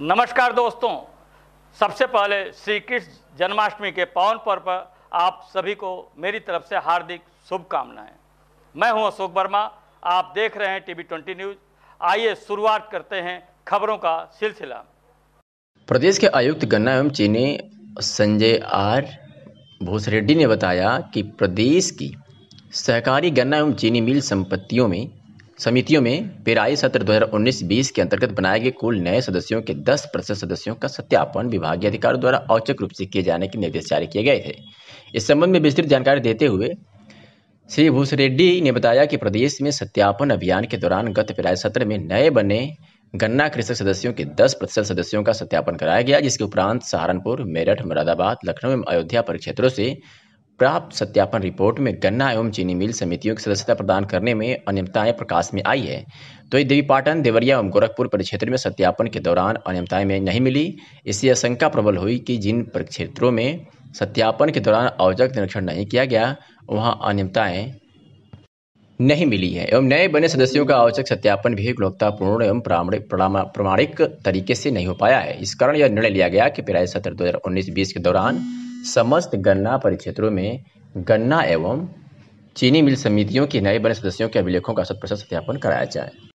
नमस्कार दोस्तों सबसे पहले श्री कृष्ण जन्माष्टमी के पावन पर्व पर आप सभी को मेरी तरफ से हार्दिक शुभकामनाएं मैं हूं अशोक वर्मा आप देख रहे हैं टीवी ट्वेंटी न्यूज आइए शुरुआत करते हैं खबरों का सिलसिला प्रदेश के आयुक्त गन्ना एवं चीनी संजय आर भूसरेड्डी ने बताया कि प्रदेश की सहकारी गन्ना एवं चीनी मिल संपत्तियों में समितियों में पेराई सत्र 2019-20 के अंतर्गत बनाए गए कुल नए सदस्यों के 10 प्रतिशत सदस्यों का सत्यापन विभागीय अधिकारियों द्वारा औचक रूप से किए जाने के निर्देश जारी किए गए थे इस संबंध में विस्तृत जानकारी देते हुए श्री भूस रेड्डी ने बताया कि प्रदेश में सत्यापन अभियान के दौरान गत पेराई सत्र में नए बने गन्ना कृषक सदस्यों के दस प्रतिशत सदस्यों का सत्यापन कराया गया जिसके उपरांत सहारनपुर मेरठ मुरादाबाद लखनऊ एवं अयोध्या परिक्षेत्रों से प्राप्त सत्यापन रिपोर्ट में गन्ना एवं चीनी मिल समितियों की सदस्यता प्रदान करने में अनियमताएं प्रकाश में आई है तो देवीपाटन देवरिया एवं गोरखपुर परिक्षेत्र में सत्यापन के दौरान अनियमताएं में नहीं मिली इससे आशंका प्रबल हुई कि जिन परिक्षेत्रों में सत्यापन के दौरान औजक निरीक्षण नहीं किया गया वहां अनियमितताएं नहीं मिली है एवं नए बने सदस्यों का आवश्यक सत्यापन भी गुणवत्तापूर्ण एवं प्रमाणिक तरीके से नहीं हो पाया है इस कारण यह निर्णय लिया गया कि पिराई सत्र 2019-20 के दौरान समस्त गन्ना परिक्षेत्रों में गन्ना एवं चीनी मिल समितियों के नए बने सदस्यों के अभिलेखों का शत प्रतिशत सत्यापन कराया जाए